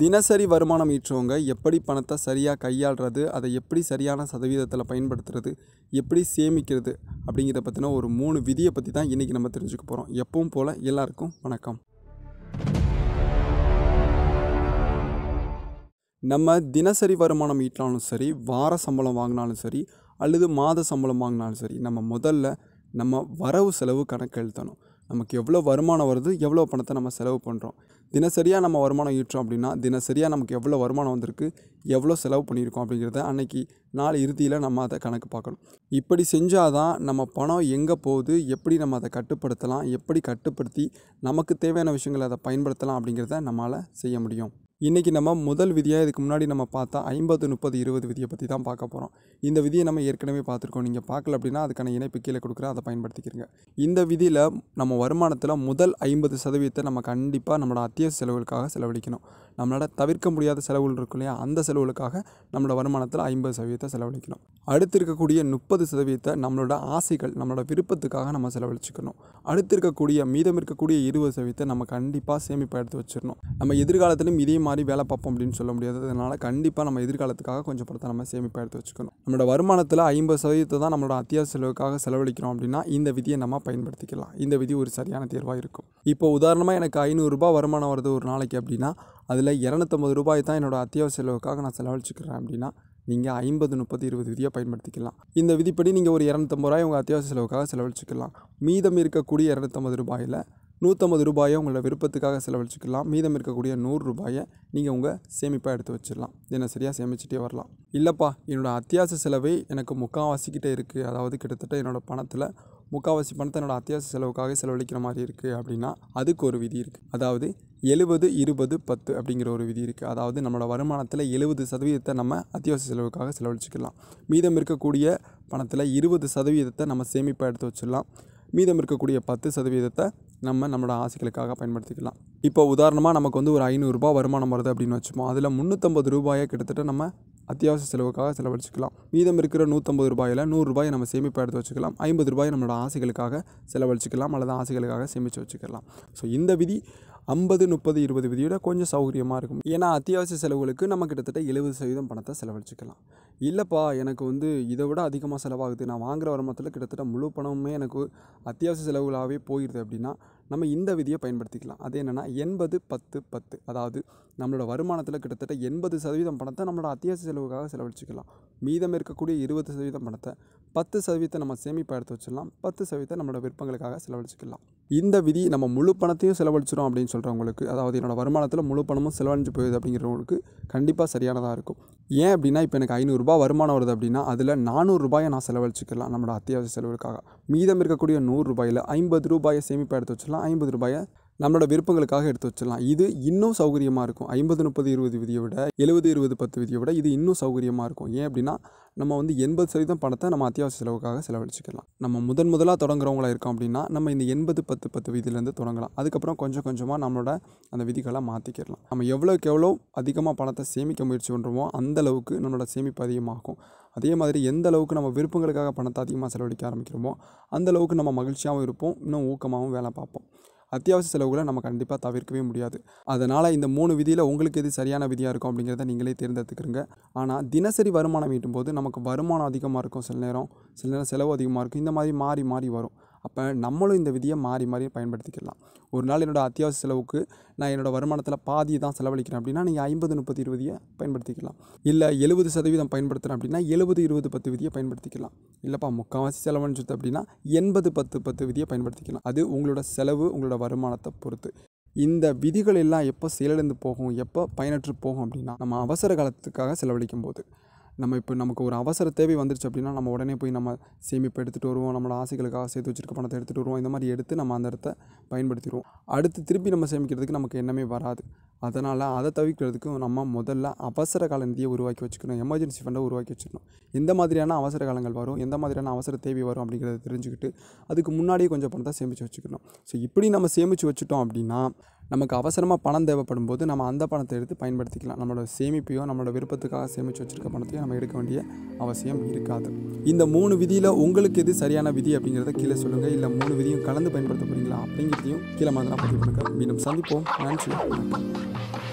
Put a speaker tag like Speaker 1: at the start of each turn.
Speaker 1: தினசரி வருமானம் ஈற்றவங்க எப்படி பணத்தை சரியாக கையாளுறது அதை எப்படி சரியான சதவீதத்தில் பயன்படுத்துறது எப்படி சேமிக்கிறது அப்படிங்கிறத பற்றின ஒரு மூணு விதியை பற்றி தான் இன்றைக்கி நம்ம தெரிஞ்சுக்க போகிறோம் எப்பவும் போல் எல்லாருக்கும் வணக்கம் நம்ம தினசரி வருமானம் ஈட்டினாலும் சரி வார சம்பளம் வாங்கினாலும் சரி அல்லது மாத சம்பளம் வாங்கினாலும் சரி நம்ம முதல்ல நம்ம வரவு செலவு கணக்கு எழுத்தணும் நமக்கு எவ்வளோ வருமானம் வருது எவ்வளோ பணத்தை நம்ம செலவு பண்ணுறோம் தினசரியாக நம்ம வருமானம் ஈட்டுறோம் அப்படின்னா தினசரியாக நமக்கு எவ்வளோ வருமானம் வந்திருக்கு எவ்வளோ செலவு பண்ணியிருக்கோம் அப்படிங்கிறத அன்றைக்கி நாள் இறுதியில் நம்ம அதை கணக்கு பார்க்கணும் இப்படி செஞ்சால் தான் நம்ம பணம் எங்கே போகுது எப்படி நம்ம அதை கட்டுப்படுத்தலாம் எப்படி கட்டுப்படுத்தி நமக்கு தேவையான விஷயங்களை அதை பயன்படுத்தலாம் அப்படிங்கிறத நம்மளால் செய்ய முடியும் இன்றைக்கி நம்ம முதல் விதியாக இதுக்கு முன்னாடி நம்ம பார்த்தா ஐம்பது முப்பது இருபது விதியை பற்றி தான் பார்க்க போகிறோம் இந்த விதியை நம்ம ஏற்கனவே பார்த்துருக்கோம் நீங்கள் பார்க்கல அப்படின்னா அதுக்கான இணைப்பு கீழே கொடுக்குற அதை பயன்படுத்திக்கிறீங்க இந்த விதியில் நம்ம வருமானத்தில் முதல் ஐம்பது சதவீதத்தை நம்ம கண்டிப்பாக நம்மளோட அத்தியாவசிய செலவுகளுக்காக செலவழிக்கணும் நம்மளோட தவிர்க்க முடியாத செலவுகள் இருக்கும் இல்லையா அந்த செலவுகளுக்காக நம்மளோட வருமானத்தில் ஐம்பது சதவீதத்தை செலவழிக்கணும் அடுத்து இருக்கக்கூடிய முப்பது சதவீதத்தை நம்மளோட ஆசைகள் நம்மளோட விருப்பத்துக்காக நம்ம செலவழிச்சுக்கணும் அடுத்து இருக்கக்கூடிய மீதம் இருக்கக்கூடிய இருபது சதவீதத்தை நம்ம கண்டிப்பாக சேமிப்பாக எடுத்து வச்சிடணும் நம்ம எதிர்காலத்திலும் இதே மாதிரி வேலை பார்ப்போம் அப்படின்னு சொல்ல அதனால் கண்டிப்பாக நம்ம எதிர்காலத்துக்காக கொஞ்சம் படத்தை நம்ம சேமிப்பாக எடுத்து வச்சுக்கணும் நம்மளோட வருமானத்தில் ஐம்பது சதவீதத்தை தான் நம்மளோட அத்தியாவசிய செலவுக்காக செலவழிக்கிறோம் அப்படின்னா இந்த விதியை நம்ம பயன்படுத்திக்கலாம் இந்த விதி ஒரு சரியான தேர்வாக இருக்கும் இப்போ உதாரணமாக எனக்கு ஐநூறுரூபா வருமானம் வருது ஒரு நாளைக்கு அப்படின்னா அதில் இரநூத்தம்பது ரூபாய் தான் என்னோடய அத்தியாவசிய செலவுக்காக நான் செலவழிச்சுக்கிறேன் அப்படின்னா நீங்கள் ஐம்பது முப்பது இருபது விதியாக பயன்படுத்திக்கலாம் இந்த விதிப்படி நீங்கள் ஒரு இரநூத்தம்பது ரூபாய் உங்கள் அத்தியாவசிய செலவுக்காக செலவழிச்சிக்கலாம் மீதம் இருக்கக்கூடிய இரநூத்தம்பது ரூபாயில் நூற்றம்பது ரூபாயை உங்களோட விருப்பத்துக்காக செலவழிச்சிக்கலாம் மீதம் இருக்கக்கூடிய நூறு ரூபாயை நீங்கள் உங்கள் சேமிப்பாக எடுத்து வச்சிடலாம் சரியாக சேமிச்சுட்டே வரலாம் இல்லைப்பா என்னோடய அத்தியாவசிய செலவே எனக்கு முக்கால்வாசிக்கிட்டே இருக்குது அதாவது கிட்டத்தட்ட என்னோடய பணத்தில் முக்கால்வாசி பணத்தை என்னோடய அத்தியாவசிய செலவுக்காக செலவழிக்கிற மாதிரி இருக்குது அப்படின்னா அதுக்கு ஒரு விதி இருக்குது அதாவது எழுபது இருபது பத்து அப்படிங்கிற ஒரு விதி இருக்குது அதாவது நம்மளோட வருமானத்தில் எழுபது சதவீதத்தை நம்ம அத்தியாவசிய செலவுக்காக செலவழிச்சிக்கலாம் மீதம் இருக்கக்கூடிய பணத்தில் இருபது சதவீதத்தை நம்ம சேமிப்பாக எடுத்து வச்சிடலாம் மீதம் இருக்கக்கூடிய பத்து சதவீதத்தை நம்ம நம்மளோட ஆசைகளுக்காக பயன்படுத்திக்கலாம் இப்போ உதாரணமாக நமக்கு வந்து ஒரு ஐநூறுரூபா வருமானம் வருது அப்படின்னு வச்சுப்போம் அதில் முந்நூற்றம்பது ரூபாயை கிட்டத்தட்ட நம்ம அத்தியாவசிய செலவுக்காக செலவழிச்சிக்கலாம் மீதம் இருக்கிற நூற்றம்பது ரூபாயில் நூறுரூபாயை நம்ம சேமிப்பாக எடுத்து வச்சுக்கலாம் ஐம்பது ரூபாயை நம்மளோட ஆசைகளுக்காக செலவழிச்சிக்கலாம் அல்லது ஆசைகளுக்காக சேமித்து வச்சுக்கலாம் ஸோ இந்த விதி ஐம்பது முப்பது இருபது விதியோட கொஞ்சம் சௌகரியமாக இருக்கும் ஏன்னா அத்தியாவசிய செலவுகளுக்கு நம்ம கிட்டத்தட்ட எழுபது சதவீதம் பணத்தை செலவழிச்சிக்கலாம் இல்லைப்பா எனக்கு வந்து இதை விட அதிகமாக செலவாகுது நான் வாங்குகிற வருமானத்தில் கிட்டத்தட்ட முழு பணமுமே எனக்கு அத்தியாவசிய செலவுகளாகவே போயிடுது அப்படின்னா நம்ம இந்த விதியை பயன்படுத்திக்கலாம் அது என்னென்னா எண்பது பத்து பத்து அதாவது நம்மளோட வருமானத்தில் கிட்டத்தட்ட எண்பது சதவீதம் பணத்தை நம்மளோட அத்தியாவசிய செலவுக்காக செலவழிச்சிக்கலாம் மீதம் இருக்கக்கூடிய இருபது சதவீதம் பணத்தை பத்து சதவீதத்தை நம்ம சேமிப்பாக எடுத்து வச்சிடலாம் பத்து சதவீதத்தை நம்மளோட விருப்பங்களுக்காக செலவழிச்சிக்கலாம் இந்த விதி நம்ம முழு பணத்தையும் செலவழிச்சிடும் அப்படின்னு சொல்கிறவங்களுக்கு அதாவது என்னோடய வருமானத்தில் முழு பணமும் செலவழிஞ்சு போயிடுது அப்படிங்கிறவங்களுக்கு கண்டிப்பாக சரியானதாக இருக்கும் ஏன் அப்படின்னா இப்போ எனக்கு ஐநூறுரூபா வருமானம் வருது அப்படின்னா அதில் நானூறுரூபாயை நான் செலவழிச்சிக்கலாம் நம்மளோட அத்தியாவசிய செலவுக்காக மீதம் இருக்கக்கூடிய நூறுரூபாயில் ஐம்பது ரூபாயை சேமிப்பாக எடுத்து வச்சிடலாம் ஐம்பது ரூபாயை நம்மளோட விருப்பங்களுக்காக எடுத்து வச்சிடலாம் இது இன்னும் சௌகரியமாக இருக்கும் ஐம்பது முப்பது இருபது விதியை விட எழுபது இருபது பத்து விதியை விட இது இன்னும் சௌகரியமாக இருக்கும் ஏன் அப்படின்னா நம்ம வந்து எண்பது சதவீதம் பணத்தை நம்ம அத்தியாவசிய செலவுக்காக செலவழிச்சிக்கலாம் நம்ம முதன் முதலாக தொடங்குறவங்களா இருக்கோம் அப்படின்னா நம்ம இந்த எண்பது பத்து பத்து விதியிலேருந்து தொடங்கலாம் அதுக்கப்புறம் கொஞ்சம் கொஞ்சமாக நம்மளோட அந்த விதிகளை மாற்றிக்கிடலாம் நம்ம எவ்வளோக்கு எவ்வளோ அதிகமாக பணத்தை சேமிக்க முயற்சி பண்ணுறோமோ அந்தளவுக்கு நம்மளோட சேமிப்பு அதிகமாகும் அதே மாதிரி எந்த அளவுக்கு நம்ம விருப்பங்களுக்காக பணத்தை அதிகமாக செலவழிக்க ஆரம்பிக்கிறோமோ அந்த அளவுக்கு நம்ம மகிழ்ச்சியாகவும் இருப்போம் இன்னும் ஊக்கமாகவும் வேலை பார்ப்போம் அத்தியாவசிய செலவுகளை நம்ம கண்டிப்பாக தவிர்க்கவே முடியாது அதனால் இந்த மூணு விதியில் உங்களுக்கு எது சரியான விதியாக இருக்கும் அப்படிங்கிறத நீங்களே தேர்ந்தெடுத்துக்கிறங்க ஆனால் தினசரி வருமானம் ஈட்டும் போது நமக்கு வருமானம் அதிகமாக இருக்கும் சில நேரம் சில நேரம் செலவு அதிகமாக இருக்கும் இந்த மாதிரி மாறி மாறி வரும் அப்போ நம்மளும் இந்த விதியை மாறி மாறி பயன்படுத்திக்கலாம் ஒரு நாள் என்னோடய அத்தியாவசிய செலவுக்கு நான் என்னோடய வருமானத்தில் பாதி தான் செலவழிக்கிறேன் அப்படின்னா நீங்கள் ஐம்பது முப்பது இருபதியை பயன்படுத்திக்கலாம் இல்லை எழுபது சதவீதம் பயன்படுத்துகிறேன் அப்படின்னா எழுபது இருபது பத்து விதியை பயன்படுத்திக்கலாம் இல்லைப்பா முக்கால்வாசி செலவழிச்சது அப்படின்னா எண்பது பத்து பத்து விதியை பயன்படுத்திக்கலாம் அது உங்களோட செலவு உங்களோட வருமானத்தை பொறுத்து இந்த விதிகள் எல்லாம் எப்போ செயலிழந்து போகும் எப்போ பயனற்று போகும் அப்படின்னா நம்ம அவசர காலத்துக்காக செலவழிக்கும் போது நம்ம இப்போ நமக்கு ஒரு அவசர தேவை வந்துருச்சு அப்படின்னா நம்ம உடனே போய் நம்ம சேமிப்பு எடுத்துகிட்டு வருவோம் நம்மளோட ஆசைகளுக்காக சேர்த்து வச்சுருக்க பணத்தை எடுத்துகிட்டு வருவோம் இந்த மாதிரி எடுத்து நம்ம அந்த இடத்த பயன்படுத்திடுவோம் அடுத்து திருப்பி நம்ம சேமிக்கிறதுக்கு நமக்கு எண்ணமே வராது அதனால் அதை தவிர்க்கிறதுக்கு நம்ம முதல்ல அவசர கால நிதியை உருவாக்கி வச்சுக்கணும் எமர்ஜென்சி ஃபண்டை உருவாக்கி வச்சுக்கணும் எந்த மாதிரியான அவசர காலங்கள் வரும் எந்த மாதிரியான அவசர தேவை வரும் அப்படிங்கிறத தெரிஞ்சுக்கிட்டு அதுக்கு முன்னாடியே கொஞ்சம் பணத்தை சேமித்து வச்சுக்கணும் ஸோ இப்படி நம்ம சேமித்து வச்சுட்டோம் அப்படின்னா நமக்கு அவசரமாக பணம் தேவைப்படும் போது நம்ம அந்த பணத்தை எடுத்து பயன்படுத்திக்கலாம் நம்மளோட சேமிப்பையோ நம்மளோட விருப்பத்துக்காக சேமித்து வச்சுருக்க பணத்தையோ நம்ம எடுக்க வேண்டிய அவசியம் இருக்காது இந்த மூணு விதியில் உங்களுக்கு எது சரியான விதி அப்படிங்கிறத கீழே சொல்லுங்கள் இல்லை மூணு விதியும் கலந்து பயன்படுத்த போகிறீங்களா அப்படிங்கிறதையும் கீழே மாதிரி பதிவு பண்ணுங்கள் மீண்டும் சந்திப்போம் நன்றி